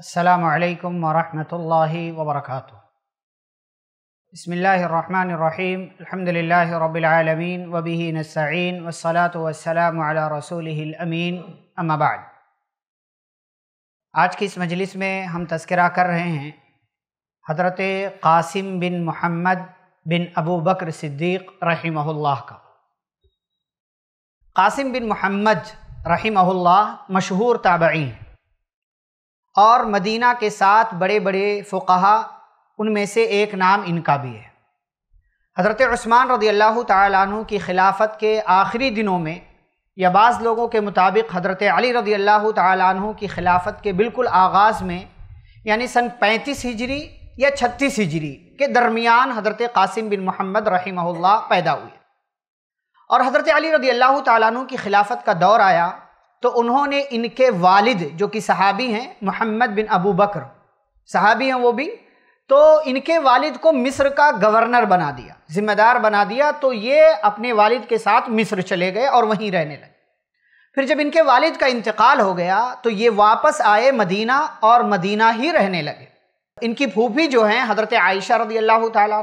असलकम वरहमल वबरक बसमीम अलहमदिल्ला रबालमीन वबी नस्ीन वसलात वसलाम रसूलमीन अम्माबाद आज की इस मजलिस में हम तस्करा कर रहे हैं हज़रत कासिम बिन मोहम्मद बिन अबू बकर सिद्दीक़ रहीमहुल्ला का कासिम बिन मोहम्मद रहीमहुल्ला मशहूर ताबई और मदीना के साथ बड़े बड़े फ़ुकाहा उनमें से एक नाम इनका भी है हज़रत उस्मान रदी अल्लाह तु की खिलाफत के आखिरी दिनों में या बाज़ लोगों के मुताबिक हज़रत अली रदी अल्लाह तु की खिलाफत के बिल्कुल आगाज़ में यानी सन पैंतीस हिजरी या छत्तीस हिजरी के दरमियान हज़रत कासिम बिन मोहम्मद रही पैदा हुए और हज़रत अली रदी अल्लाह तु की खिलाफत का दौर आया तो उन्होंने इनके वालिद जो कि सहाबी हैं मोहम्मद बिन अबू बकर सहाबी हैं वो भी तो इनके वालिद को मिस्र का गवर्नर बना दिया जिम्मेदार बना दिया तो ये अपने वालिद के साथ मिस्र चले गए और वहीं रहने लगे फिर जब इनके वालिद का इंतकाल हो गया तो ये वापस आए मदीना और मदीना ही रहने लगे इनकी फूफी जो हैं हज़रत आयशा रदी अल्लाह ताली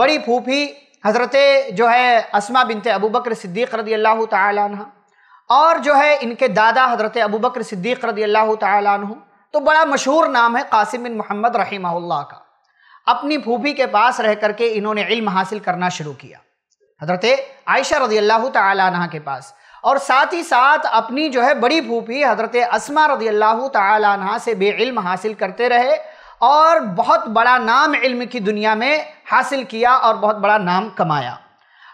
बड़ी फूफी हज़रत जो है असमा बिनते अबू बकर सिद्दीक़ रदी अल्लाह ताली और जो है इनके दादा हजरत अबू बकर सिद्दीक रदी अल्लाह तु तो बड़ा मशहूर नाम है कासिम बिन मोहम्मद रहीमल्ला का अपनी फूफी के पास रह करके इन्होंने इल्म हासिल करना शुरू किया हजरत आयशा रदी अल्लाह तह के पास और साथ ही साथ अपनी जो है बड़ी फूफी हजरत असमा रदी अल्लाह तह से बे इल्म हासिल करते रहे और बहुत बड़ा नाम इल्म की दुनिया में हासिल किया और बहुत बड़ा नाम कमाया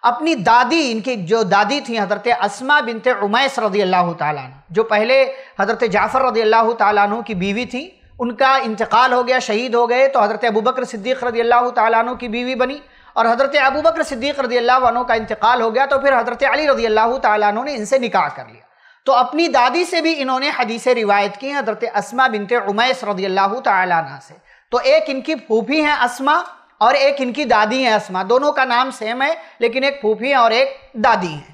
अपनी दादी इनकी जो दादी थी हजरत असमा बिनते उमैस रजी अल्लाह तुम जो पहले हजरत जाफ़र रदी अल्लाह तु की बीवी थी उनका इंतकाल हो गया शहीद हो गए तो हज़रत अबू बकर सिद्दीक़ रजी अल्लाह तु की बीवी बनी और हज़रत अबू बकर सिद्दीक़ रजी अल्लाह का इंतकाल हो गया तो फिर हज़रत अली रदी अल्लाह तु ने इनसे निकाह कर लिया तो अपनी दादी से भी इन्होंने हदीस रिवायत की हज़रत असमा बिनते उमैस रजी अल्लाह तु से तो एक इनकी फूफी हैं असमा और एक इनकी दादी हैं असमा दोनों का नाम सेम है लेकिन एक फूफी हैं और एक दादी हैं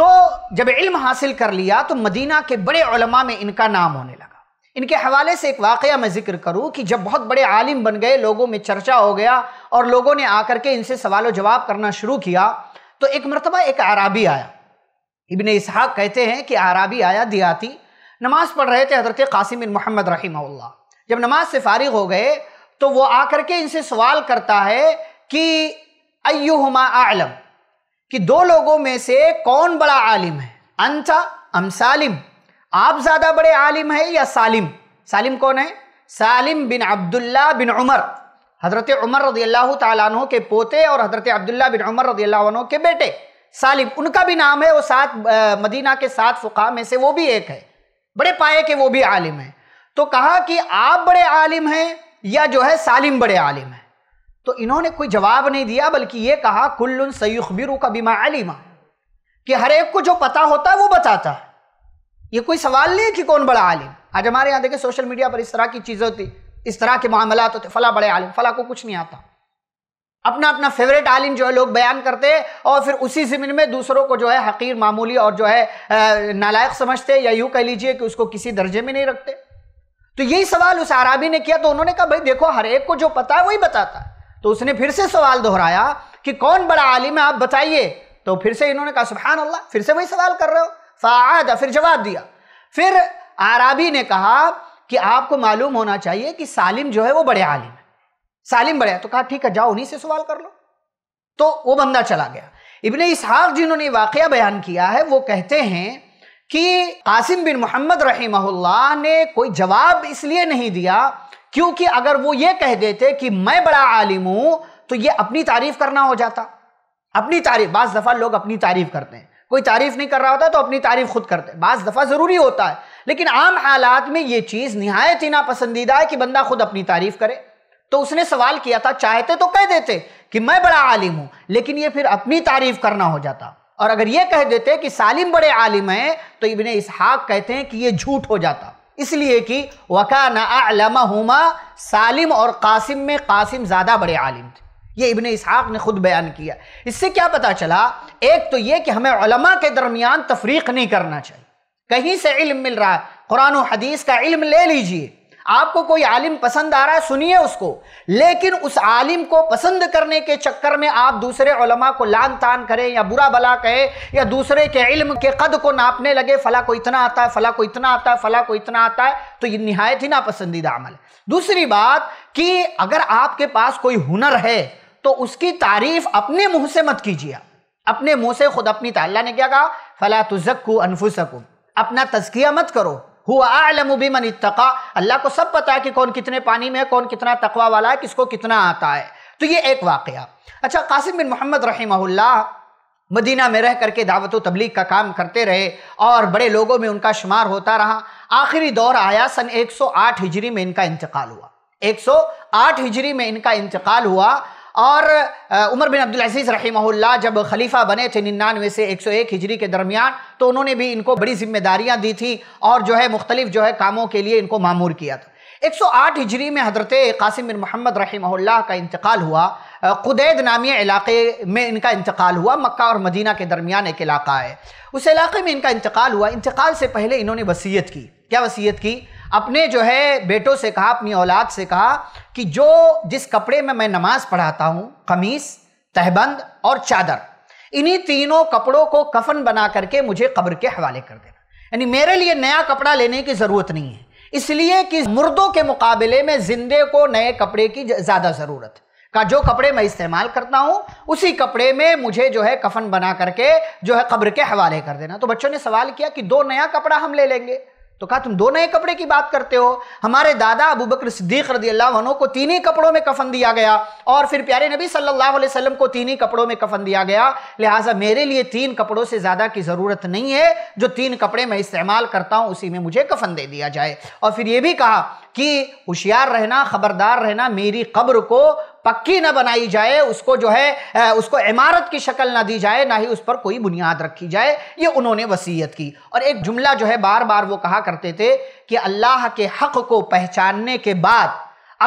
तो जब इल्म हासिल कर लिया तो मदीना के बड़े उलमा में इनका नाम होने लगा इनके हवाले से एक वाक़ मैं जिक्र करूँ कि जब बहुत बड़े आलिम बन गए लोगों में चर्चा हो गया और लोगों ने आकर के इनसे सवाल व जवाब करना शुरू किया तो एक मरतबा एक आराबी आया इबन इसहाक कहते हैं कि आराबी आया दियाती नमाज़ पढ़ रहे थे हज़रत कासिम बिन मोहम्मद रही जब नमाज से फारिग हो गए तो वो आकर के इनसे सवाल करता है कि अयुहमा आलम कि दो लोगों में से कौन बड़ा आलिम है अंता अम सालिम आप ज़्यादा बड़े आलिम है या सालिम सालिम कौन है सालिम बिन अब्दुल्ला बिन उमर हज़रत उमर रदी अल्लाह तु के पोते और हज़रत अब्दुल्ला बिन उमर रदी अल्लाह के बेटे सालिम उनका भी नाम है वो सात मदीना के सात फ़ुका में से वो भी एक है बड़े पाए के वो भी आलिम है तो कहा कि आप बड़े आलिम हैं या जो है सालिम बड़े आलिम है तो इन्होंने कोई जवाब नहीं दिया बल्कि ये कहा कुल्ल सयुखबिर का बीमा आलिमा कि हर एक को जो पता होता है वो बताता है ये कोई सवाल नहीं है कि कौन बड़ा आलिम आज हमारे यहाँ देखें सोशल मीडिया पर इस तरह की चीज़ें होती इस तरह के मामला होते फला बड़े आलिम फला को कुछ नहीं आता अपना अपना फेवरेट आलिम जो है लोग बयान करते हैं और फिर उसी ज़मीन में दूसरों को जो है हकीर मामूली और जो है नालायक समझते या यूँ कह लीजिए कि उसको किसी दर्जे में नहीं रखते तो यही सवाल उस आराबी ने किया तो उन्होंने कहा भाई देखो हर एक को जो पता है वही बताता है तो उसने फिर से सवाल दोहराया कि कौन बड़ा आलिम है आप बताइए तो फिर से इन्होंने कहा सुबहान अल्लाह फिर से वही सवाल कर रहे हो फायदा फिर जवाब दिया फिर आराबी ने कहा कि आपको मालूम होना चाहिए कि सालिम जो है वो बड़े आलिम है सालिम बड़े है तो कहा ठीक है जाओ उन्हीं से सवाल कर लो तो वो बंदा चला गया इबन इसहाक जिन्होंने वाक़ बयान किया है वो कहते हैं कि कासिम बिन मोहम्मद रहीमहुल्लाह ने कोई जवाब इसलिए नहीं दिया क्योंकि अगर वो ये कह देते कि मैं बड़ा आलिम हूं तो ये अपनी तारीफ करना हो जाता अपनी तारीफ बाज़ दफ़ा लोग अपनी तारीफ करते हैं कोई तारीफ नहीं कर रहा होता तो अपनी तारीफ खुद करते हैं बाज़ दफ़ा ज़रूरी होता है लेकिन आम हालात में ये चीज़ नहायत ही नापसंदीदा है कि बंदा खुद अपनी तारीफ करे तो उसने सवाल किया था चाहते तो कह देते कि मैं बड़ा आलिम हूँ लेकिन ये फिर अपनी तारीफ करना हो जाता और अगर ये कह देते कि सालिम बड़े आलिम हैं तो इबन इसहाक कहते हैं कि ये झूठ हो जाता इसलिए कि वका नलमा हुमा सालिम और कासिम में कासिम ज़्यादा बड़े आलिम थे ये इबन इसहाक ने खुद बयान किया इससे क्या पता चला एक तो ये कि हमें उलमा के दरमियान तफरीक नहीं करना चाहिए कहीं से इल्म मिल रहा है कुरान हदीस का इल्म ले लीजिए आपको कोई आलिम पसंद आ रहा है सुनिए उसको लेकिन उस आलिम को पसंद करने के चक्कर में आप दूसरे उलमा को लान तान करें या बुरा भला कहें या दूसरे के इल्म के कद को नापने लगे फ़ला को इतना आता है फ़ला को इतना आता है फ़ला को इतना आता है तो ये नहायत ही नापसंदीदा अमल दूसरी बात कि अगर आपके पास कोई हुनर है तो उसकी तारीफ़ अपने मुंह से मत कीजिए अपने मुंह से खुद अपनी तल्ला ने क्या कहा फ़ला तुजक् अनफुसकू अपना तस्किया मत करो अल्लाह को सब पता है कि कौन कितने पानी में है कौन कितना तकवा वाला है किसको कितना आता है तो ये एक वाक़ अच्छा कासिम बिन मोहम्मद रहीमल्ला मदीना में रह करके दावत तबलीग का काम करते रहे और बड़े लोगों में उनका शुमार होता रहा आखिरी दौर आया सन 108 हिजरी में इनका इंतकाल हुआ 108 हिजरी में इनका इंतकाल हुआ और उमर बिन अब्दुल अजीज़ रही जब खलीफा बने थे निन्यानवे से 101 हिजरी के दरमियान तो उन्होंने भी इनको बड़ी जिम्मेदारियां दी थी और जो है मुख्तलिफ जो है कामों के लिए इनको मामूर किया था 108 हिजरी में हजरत कासिम बिन मोहम्मद रही का इंतकाल हुआ कुदैद नामी इलाके में इनका इंतकाल हुआ मक्का और मदीना के दरमियान एक इलाका है उस इलाके में इनका इंतकाल हुआ इंतकाल से पहले इन्होंने वसीयत की क्या वसीयत की अपने जो है बेटों से कहा अपनी औलाद से कहा कि जो जिस कपड़े में मैं नमाज पढ़ाता हूँ कमीज तहबंद और चादर इन्हीं तीनों कपड़ों को कफन बना करके मुझे कब्र के हवाले कर देना यानी मेरे लिए नया कपड़ा लेने की ज़रूरत नहीं है इसलिए कि मुर्दों के मुकाबले में जिंदे को नए कपड़े की ज़्यादा ज़रूरत का जो कपड़े मैं इस्तेमाल करता हूँ उसी कपड़े में मुझे जो है कफन बना करके जो है कब्र के हवाले कर देना तो बच्चों ने सवाल किया कि दो नया कपड़ा हम ले लेंगे तो कहा तुम दो नए कपड़े की बात करते हो हमारे दादा अबू बकर सिद्दीक रदी अल्लाह को तीन ही कपड़ों में कफन दिया गया और फिर प्यारे नबी सल्लल्लाहु अलैहि वसल्लम को तीन ही कपड़ों में कफन दिया गया लिहाजा मेरे लिए तीन कपड़ों से ज़्यादा की ज़रूरत नहीं है जो तीन कपड़े मैं इस्तेमाल करता हूँ उसी में मुझे कफन दे दिया जाए और फिर ये भी कहा कि होशियार रहना खबरदार रहना मेरी कब्र को पक्की ना बनाई जाए उसको जो है उसको इमारत की शक्ल ना दी जाए ना ही उस पर कोई बुनियाद रखी जाए ये उन्होंने वसीयत की और एक जुमला जो है बार बार वो कहा करते थे कि अल्लाह के हक को पहचानने के बाद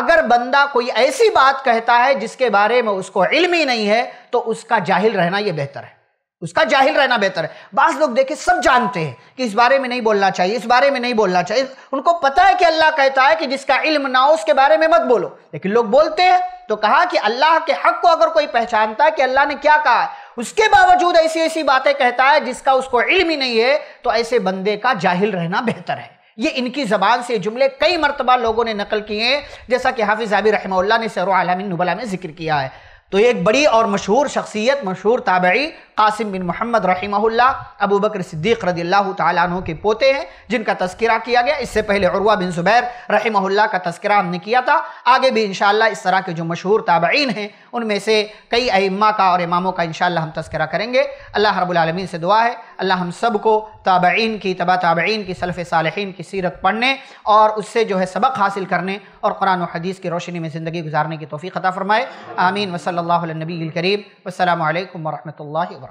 अगर बंदा कोई ऐसी बात कहता है जिसके बारे में उसको इल्म ही नहीं है तो उसका जाहिल रहना ये बेहतर है उसका जाहिल रहना बेहतर है बास लोग देखे सब जानते हैं कि इस बारे में नहीं बोलना चाहिए इस बारे में नहीं बोलना चाहिए उनको पता है कि अल्लाह कहता है कि जिसका इल्म ना हो उसके बारे में मत बोलो लेकिन लोग बोलते हैं तो कहा कि अल्लाह के हक को अगर कोई पहचानता है कि अल्लाह ने क्या कहा उसके बावजूद ऐसी ऐसी बातें कहता है जिसका उसको इल्म ही नहीं है तो ऐसे बंदे का जाहिल रहना बेहतर है ये इनकी ज़बान से जुमले कई मरतबा लोगों ने नकल किए हैं जैसा कि हाफिज़ आबी रहमल्ला ने सर नबला में जिक्र किया है तो एक बड़ी और मशहूर शख्सियत मशहूर ताबी कासिम बिन मोहम्मद रहीमहुल्ला अबू बकर सिद्दीक रदी अल्लाह तु के पोते हैं जिनका तस्करा किया गया इससे पहले उर्वा बिन ज़ुबैर रहीमहुल्ला का तस्करा हमने किया था आगे भी इन इस तरह के जो मशहूर ताबीन हैं उनमें से कई अम्मा का और इमामों का इनशाला हम तस्करा करेंगे अल्लाह रबालमीन से दुआ है अल्लाह हम सब को ताबीन की तबा ताबीन की सल्फ़ सालहीन की सीरत पढ़ने और उससे जो है सबक हासिल करने और कुरान हदीस की रोशनी में ज़िंदगी गुजारने की तोफ़ी अता फ़रमाए आमीन वसल नबी करीम वसलम वरहमल वर्क